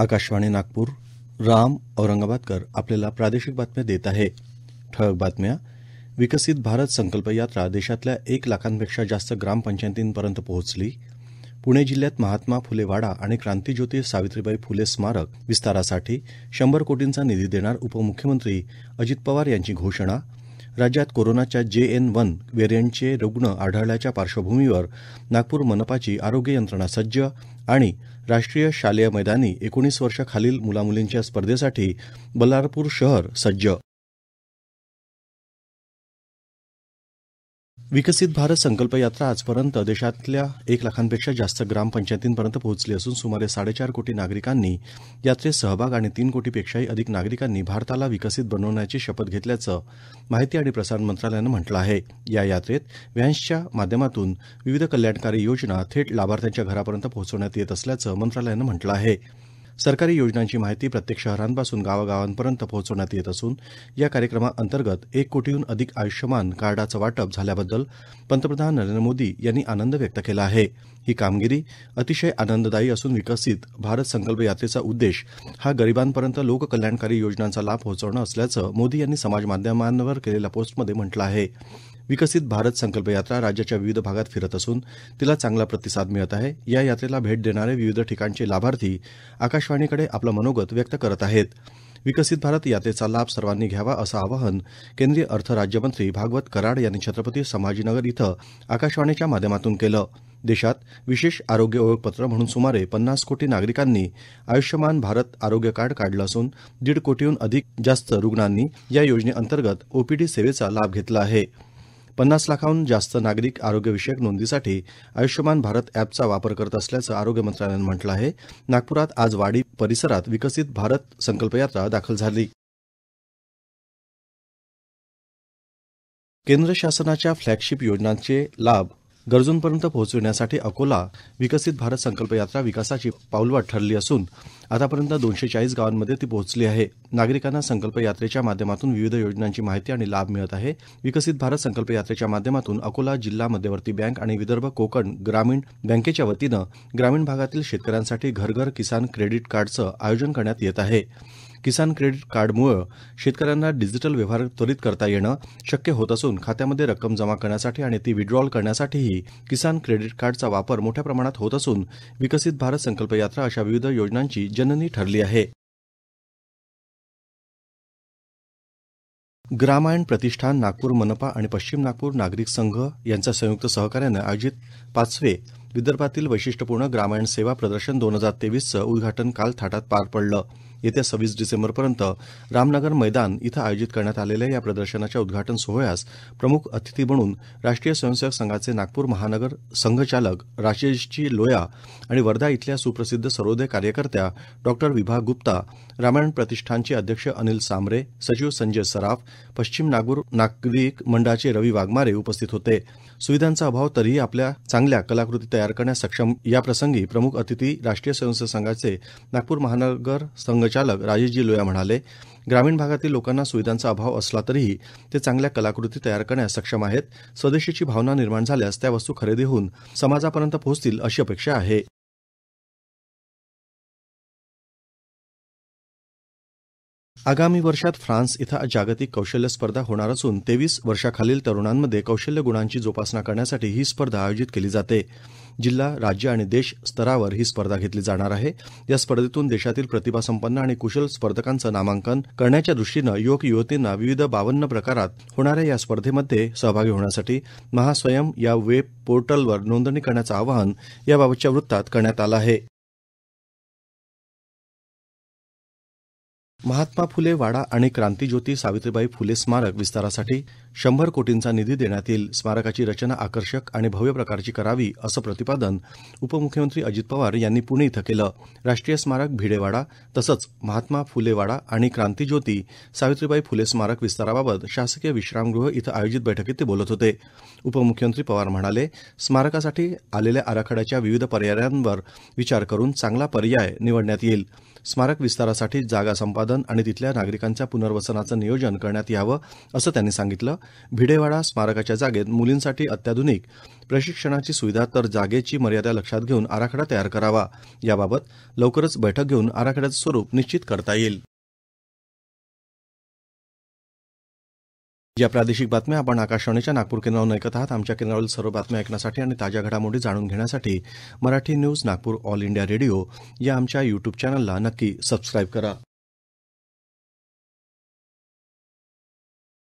आकाशवाणी नागपूर राम औरंगाबादकर आपल्याला प्रादेशिक बातम्या देत आहे ठळक बातम्या विकसित भारत संकल्प यात्रा देशातल्या एक लाखांपेक्षा जास्त ग्रामपंचायतींपर्यंत पोहोचली पुणे जिल्ह्यात महात्मा फुले वाडा आणि क्रांतीज्योती सावित्रीबाई फुले स्मारक विस्तारासाठी शंभर कोटींचा निधी देणार उपमुख्यमंत्री अजित पवार यांची घोषणा राज्यात कोरोनाच्या जे एन वन व्हेरियंटचे रुग्ण आढळल्याच्या पार्श्वभूमीवर नागपूर मनपाची आरोग्य यंत्रणा सज्ज आणि राष्ट्रीय शालेय मैदानी एकोणीस वर्ष खालील मुलामुलींच्या स्पर्धेसाठी बल्लारपूर शहर सज्ज विकसित भारत संकल्प यात्रा आजपर्यंत देशातल्या एक लाखांपेक्षा जास्त ग्रामपंचायतींपर्यंत पोहोचली असून सुमारे साडेचार कोटी नागरिकांनी यात्रेत सहभाग आणि तीन कोटीपेक्षाही अधिक नागरिकांनी भारताला विकसित बनवण्याची शपथ घेतल्याचं माहिती आणि प्रसारण मंत्रालयानं म्हटलं आहे या यात्रेत व्हॅन्सच्या माध्यमातून विविध कल्याणकारी योजना थेट लाभार्थ्यांच्या घरापर्यंत पोहोचवण्यात येत असल्याचं मंत्रालयानं म्हटलं आहे सरकारी योजनांची माहिती प्रत्येक शहरांपासून गावागावांपर्यंत पोहोचवण्यात येत असून या कार्यक्रमाअंतर्गत एक कोटीहून अधिक आयुष्यमान कार्डाचं वाटप झाल्याबद्दल पंतप्रधान नरेंद्र मोदी यांनी आनंद व्यक्त केला आहे ही कामगिरी अतिशय आनंददायी असून विकसित भारत संकल्प यात्रेचा उद्देश हा गरिबांपर्यंत लोककल्याणकारी योजनांचा लाभ पोहोचवणं असल्याचं मोदी यांनी समाजमाध्यमांवर केलेल्या पोस्टमध्ये म्हटलं आहे विकसित भारत संकल्प यात्रा राज्याच्या विविध भागात फिरत असून तिला चांगला प्रतिसाद मिळत आहे या यात्रेला भेट देणारे विविध ठिकाणचे लाभार्थी आकाशवाणीकडे आपलं मनोगत व्यक्त करत आहेत विकसित भारत यात्रेचा लाभ सर्वांनी घ्यावा असं आवाहन केंद्रीय अर्थ राज्यमंत्री भागवत कराड यांनी छत्रपती संभाजीनगर इथं आकाशवाणीच्या माध्यमातून केलं देशात विशेष आरोग्य ओळखपत्र म्हणून सुमारे पन्नास कोटी नागरिकांनी आयुष्यमान भारत आरोग्य कार्ड काढलं असून दीड कोटीहून अधिक जास्त रुग्णांनी या योजनेअंतर्गत ओपीडी सेवेचा लाभ घेतला आहे पन्नास लाखाहून जास्त नागरिक आरोग्यविषयक नोंदीसाठी आयुष्यमान भारत अॅपचा वापर करत असल्याचं आरोग्य मंत्रालयानं म्हटलं आहे नागपुरात आज वाडी परिसरात विकसित भारत संकल्पयात्रा दाखल झाली केंद्र शासनाच्या फ्लॅगशिप योजनांचे लाभ गरजूंपर्यंत पोहोचविण्यासाठी अकोला विकसित भारत संकल्प यात्रा विकासाची पाऊलवाट ठरली असून आतापर्यंत दोनशे चाळीस गावांमध्ये ती पोहोचली आहे नागरिकांना संकल्प यात्रेच्या माध्यमातून विविध योजनांची माहिती आणि लाभ मिळत आहे विकसित भारत संकल्प यात्रेच्या माध्यमातून अकोला जिल्हा मध्यवर्ती बँक आणि विदर्भ कोकण ग्रामीण बँकेच्या वतीनं ग्रामीण भागातील शेतकऱ्यांसाठी घरघर किसान क्रेडिट कार्डचं आयोजन करण्यात येत आहे किसान क्रेडिट कार्डमुळे शेतकऱ्यांना डिजिटल व्यवहार त्वरित करता येणं शक्य होत असून खात्यामध्ये रक्कम जमा करण्यासाठी आणि ती विड्रॉल करण्यासाठीही किसान क्रेडिट कार्डचा वापर मोठ्या प्रमाणात होत असून विकसित भारत संकल्प यात्रा अशा विविध योजनांची जननी ठरली आहे ग्रामायण प्रतिष्ठान नागपूर मनपा आणि पश्चिम नागपूर नागरिक संघ यांच्या संयुक्त सहकार्यानं आयोजित पाचवे विदर्भातील वैशिष्ट्यपूर्ण ग्रामायण सेवा प्रदर्शन दोन हजार तेवीसचं उद्घाटन काल थाटात पार पडलं येत्या सव्वीस डिसेंबरपर्यंत रामनगर मैदान इथं आयोजित करण्यात आलेल्या या प्रदर्शनाच्या उद्घाटन सोहळ्यास प्रमुख अतिथी म्हणून राष्ट्रीय स्वयंसेवक संघाचे नागपूर महानगर संघचालक राजेशजी लोया आणि वर्धा इथल्या सुप्रसिद्ध सर्वोदय कार्यकर्त्या डॉक्टर विभाग गुप्ता रामायण प्रतिष्ठानचे अध्यक्ष अनिल सामरे सचिव संजय सराफ पश्चिम नागपूर नागरिक मंडळाचे रवी वाघमारे उपस्थित होते सुविधांचा अभाव तरीही आपल्या चांगल्या कलाकृती तयार करण्यास सक्षम याप्रसंगी प्रमुख अतिथी राष्ट्रीय स्वयंसेवक संघाचे नागपूर महानगर संघ संघचालक राजेशजी लोया म्हणाले ग्रामीण भागातील लोकांना सुविधांचा अभाव असला तरीही ते चांगल्या कलाकृती तयार करण्यास सक्षम आहेत स्वदेशीची भावना निर्माण झाल्यास त्या वस्तू खरेदी होऊन समाजापर्यंत पोहोचतील अशी अपेक्षा आहे आगामी वर्षात फ्रान्स इथं जागतिक कौशल्य स्पर्धा होणार असून तेवीस वर्षाखालील तरुणांमध्ये कौशल्य गुणांची जोपासना करण्यासाठी ही स्पर्धा आयोजित केली जाते जिल्हा राज्य आणि देश स्तरावर ही स्पर्धा घेतली जाणार आहे या स्पर्धेतून देशातील प्रतिभासंपन्न आणि कुशल स्पर्धकांचं नामांकन करण्याच्या दृष्टीनं युवक युवतींना विविध बावन्न प्रकारात होणाऱ्या या स्पर्धेमध्ये सहभागी होण्यासाठी महास्वयम या वेब पोर्टलवर नोंदणी करण्याचं आवाहन याबाबतच्या वृत्तात करण्यात आलं आहे महात्मा फुले वाडा आणि क्रांतीज्योती सावित्रीबाई फुले स्मारक विस्तारासाठी शंभर कोटींचा निधी देण्यात येईल स्मारकाची रचना आकर्षक आणि भव्य प्रकारची करावी असं प्रतिपादन उपमुख्यमंत्री अजित पवार यांनी पुणे इथं केलं राष्ट्रीय स्मारक भिडेवाडा तसंच महात्मा फुले वाडा आणि क्रांतीज्योती सावित्रीबाई फुले स्मारक विस्ताराबाबत शासकीय विश्रामगृह इथं आयोजित बैठकीत ते बोलत होते उपमुख्यमंत्री पवार म्हणाले स्मारकासाठी आलेल्या आराखड्याच्या विविध पर्यायांवर विचार करून चांगला पर्याय निवडण्यात येईल स्मारक विस्तारासाठी जागा संपादन आणि तिथल्या नागरिकांच्या पुनर्वसनाचं नियोजन करण्यात यावं असं त्यांनी सांगितलं भिडेवाडा स्मारकाच्या जागेत मुलींसाठी अत्याधुनिक प्रशिक्षणाची सुविधा तर जागेची मर्यादा लक्षात घेऊन आराखडा तयार करावा याबाबत लवकरच बैठक घेऊन आराखड्याचं स्वरूप निश्चित करता येईल या प्रादेशिक बातम्या आपण आकाशवाणीच्या नागपूर केंद्रावर ऐकत आहात आमच्या केंद्रावरील सर्व बातम्या ऐकण्यासाठी आणि ताज्या घडामोडी जाणून घेण्यासाठी Marathi news Nagpur All India Radio या आमच्या युट्यूब चॅनलला नक्की सबस्क्राईब करा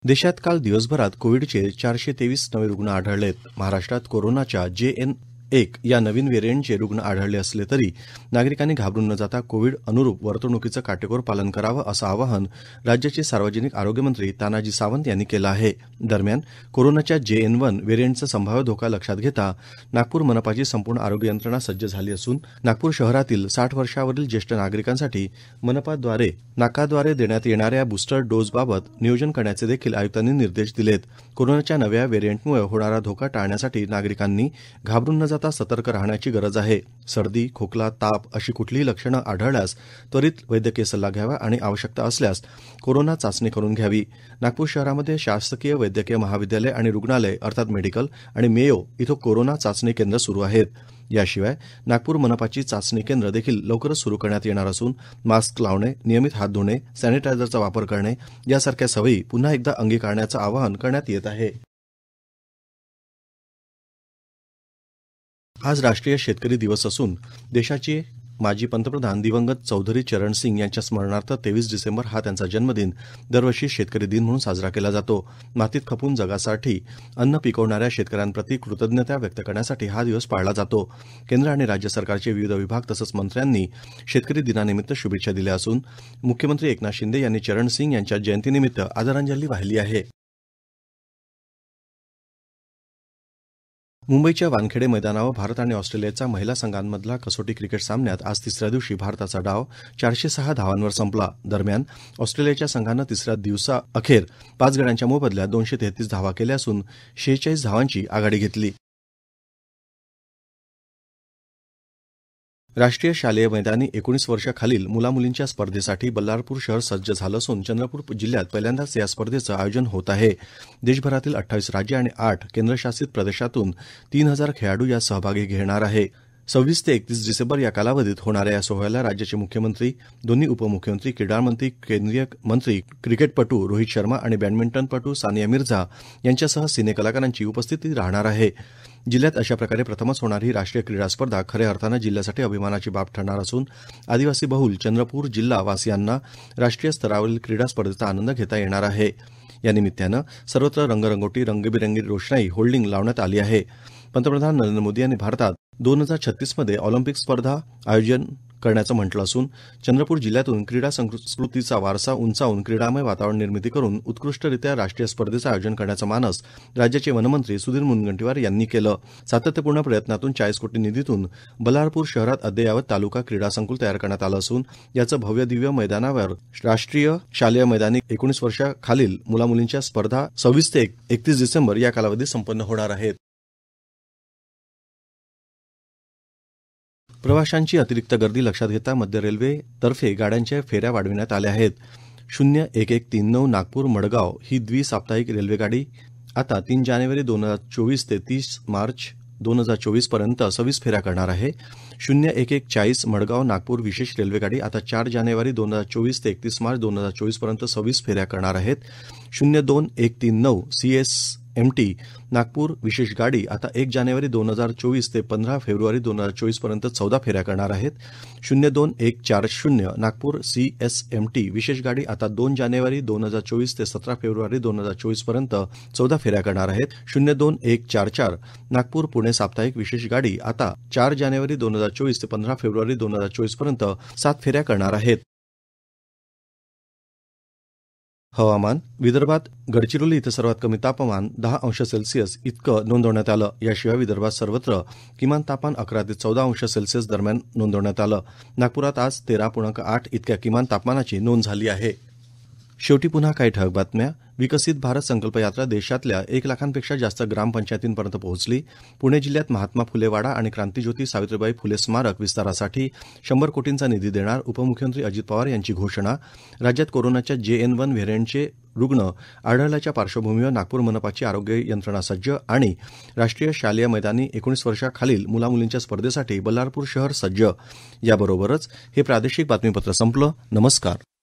देशात काल दिवसभरात कोविडचे चारशे तेवीस नवे रुग्ण आढळलेत महाराष्ट्रात कोरोनाच्या जे एन एक या नवीन व्हेरियंटचे रुग्ण आढळले असले तरी नागरिकांनी घाबरून न जाता कोविड अनुरूप वर्तणुकीचं काटेकोर पालन करावं असं आवाहन राज्याचे सार्वजनिक आरोग्यमंत्री तानाजी सावंत यांनी केलं आहे दरम्यान कोरोनाच्या जे एन वन व्हेरियंटचा संभाव्य धोका लक्षात घेता नागपूर मनपाची संपूर्ण आरोग्य यंत्रणा सज्ज झाली असून नागपूर शहरातील साठ वर्षावरील ज्येष्ठ नागरिकांसाठी मनपाद्वारे नाकाद्वारे देण्यात येणाऱ्या बूस्टर डोसबाबत नियोजन करण्याचे देखील आयुक्तांनी निर्देश दिलेत कोरोनाच्या नव्या व्हेरियंटमुळे होणारा धोका टाळण्यासाठी नागरिकांनी घाबरून न जाता सतर्क राहण्याची गरज आहे सर्दी खोकला ताप अशी कुठलीही लक्षणं आढळल्यास त्वरित वैद्यकीय सल्ला घ्यावा आणि आवश्यकता असल्यास कोरोना चाचणी करून घ्यावी नागपूर शहरामध्ये शासकीय वैद्यकीय महाविद्यालय आणि रुग्णालय अर्थात मेडिकल आणि मेयो इथं कोरोना चाचणी केंद्र सुरू आहेत याशिवाय नागपूर मनपाची चाचणी केंद्र देखील लवकरच सुरू करण्यात येणार असून मास्क लावणे नियमित हात धुणे सॅनिटायझरचा वापर करणे यासारख्या सवयी पुन्हा एकदा अंगीकारण्याचं आवाहन करण्यात येत आहे आज राष्ट्रीय शेतकरी दिवस असून देशाचे माजी पंतप्रधान दिवंगत चौधरी चरण सिंग यांच्या स्मरणार्थ तेवीस डिसेंबर हा त्यांचा जन्मदिन दरवर्षी शेतकरी दिन म्हणून साजरा केला जातो मातीत खपून जगासाठी अन्न पिकवणाऱ्या शेतकऱ्यांप्रती कृतज्ञता व्यक्त करण्यासाठी हा दिवस पाळला जातो केंद्र आणि राज्य सरकारचे विविध विभाग तसंच मंत्र्यांनी शेतकरी दिनानिमित्त शुभेच्छा दिल्या असून मुख्यमंत्री एकनाथ शिंदे यांनी चरण सिंग यांच्या जयंतीनिमित्त आदरांजली वाहिली आहे मुंबईच्या वानखेडे मैदानावर भारत आणि ऑस्ट्रेलियाचा महिला संघांमधला कसोटी क्रिकेट सामन्यात आज तिसऱ्या दिवशी भारताचा डाव चारशे सहा धावांवर संपला दरम्यान ऑस्ट्रेलियाच्या संघानं तिसऱ्या दिवसा अखेर पाच गड्यांच्या मोबदल्यात दोनशे तेहतीस धावा केल्या असून शेहेचाळीस धावांची आघाडी घेतली राष्ट्रीय शालेय मैदानी एकोणीस वर्षाखालील मुलामुलींच्या स्पर्धेसाठी बल्लारपूर शहर सज्ज झालं असून चंद्रपूर जिल्ह्यात पहिल्यांदाच या स्पर्धेचं आयोजन होत आहे देशभरातील अठ्ठावीस राज्य आणि आठ केंद्रशासित प्रदेशातून तीन हजार खेळाडू यात सहभागी घेणार आहे सव्वीस ते एकतीस डिसेंबर या कालावधीत होणाऱ्या या सोहळ्याला राज्याचे मुख्यमंत्री दोन्ही उपमुख्यमंत्री क्रीडामंत्री केंद्रीय मंत्री क्रिकेटपटू रोहित शर्मा आणि बॅडमिंटनपटू सानिया मिर्झा यांच्यासह सिने कलाकारांची उपस्थिती राहणार आहे जिल्ह्यात अशा प्रकारे प्रथमच होणारी राष्ट्रीय क्रीडा स्पर्धा खऱ्या अर्थानं जिल्ह्यासाठी अभिमानाची बाब ठरणार असून आदिवासी बहुल चंद्रपूर जिल्हा वासियांना राष्ट्रीय स्तरावरील क्रीडा स्पर्धेचा आनंद घेता येणार आहे या निमित्तानं सर्वत्र रंगरंगोटी रंगबिरंगी रोषणाई होल्डिंग लावण्यात आली आहे पंतप्रधान नरेंद्र मोदी यांनी भारतात दोन हजार छत्तीसमध्ये ऑलिम्पिक स्पर्धा आयोजन करण्याचं म्हटलं असून चंद्रपूर जिल्ह्यातून क्रीडा संस्कृतीचा वारसा उंचावून क्रीडामय वातावरण निर्मिती करून उत्कृष्टरित्या राष्ट्रीय स्पर्धेचं आयोजन करण्याचा मानस राज्याचे वनमंत्री सुधीर मुनगंटीवार यांनी केलं सातत्यपूर्ण प्रयत्नातून चाळीस कोटी निधीतून बलारपूर शहरात अद्ययावत तालुका क्रीडा संकुल तयार करण्यात आलं असून याचं भव्य दिव्य मैदानावर राष्ट्रीय शालेय मैदानी एकोणीस वर्षाखालील मुलामुलींच्या स्पर्धा सव्वीस ते एकतीस डिसेंबर या कालावधीत संपन्न होणार आहेत प्रवाशांची अतिरिक्त गर्दी लक्षात घेता मध्य रेल्वेतर्फे गाड्यांच्या फेऱ्या वाढविण्यात आल्या आहेत शून्य एक एक तीन नऊ नागपूर मडगाव ही द्विसाप्ताहिक रेल्वेगाडी आता तीन जानेवारी दोन हजार चोवीस ते तीस मार्च दोन हजार चोवीस पर्यंत सव्वीस फेऱ्या करणार आहे शून्य एक एक चाळीस मडगाव नागपूर विशेष रेल्वेगाडी आता चार जानेवारी दोन हजार चोवीस ते एकतीस मार्च दोन हजार चोवीस पर्यंत सव्वीस फेऱ्या करणार आहेत शून्य दोन एक तीन नऊ सी एस एमटी नागपूर विशेष गाडी आता एक जानेवारी दोन हजार चोवीस ते पंधरा फेब्रुवारी दोन हजार चोवीसपर्यंत चौदा फेऱ्या करणार आहेत शून्य दोन एक चार शून्य Nagpur C S M T विशेष गाडी आता दोन जानेवारी दोन हजार चोवीस ते सतरा फेब्रुवारी दोन हजार चोवीसपर्यंत चौदा फेऱ्या करणार आहेत शून्य दोन एक चार चार नागपूर पुणे साप्ताहिक विशेष गाडी आता चार जानेवारी दोन हजार चोवीस ते पंधरा फेब्रुवारी दोन हजार चोवीसपर्यंत सात फेऱ्या करणार आहेत हवामान विदर्भात गडचिरोली इथं सर्वात कमी तापमान दहा अंश सेल्सिअस इतकं नोंदवण्यात आलं याशिवाय विदर्भात सर्वत्र किमान तापमान अकरा ते चौदा अंश सेल्सिअस दरम्यान नोंदवण्यात आलं नागपुरात आज तेरा पूर्णांक आठ इतक्या किमान तापमानाची नोंद झाली आहे शेवटी पुन्हा काही ठळक बातम्या विकसित भारत संकल्प यात्रा देशातल्या एक लाखांपेक्षा जास्त ग्रामपंचायतींपर्यंत पोहोचली पुणे जिल्ह्यात महात्मा फुले वाडा आणि क्रांतीज्योती सावित्रीबाई फुले स्मारक विस्तारासाठी शंभर कोटींचा निधी देणार उपमुख्यमंत्री अजित पवार यांची घोषणा राज्यात कोरोनाच्या जे एन वन व्हेरियंटचे रुग्ण आढळल्याच्या पार्श्वभूमीवर नागपूर मनपाची आरोग्य यंत्रणा सज्ज आणि राष्ट्रीय शालेय मैदानी एकोणीस वर्षाखालील मुलामुलींच्या स्पर्धेसाठी बल्लारपूर शहर सज्ज याबरोबरच हे प्रादेशिक बातमीपत्र संपलं नमस्कार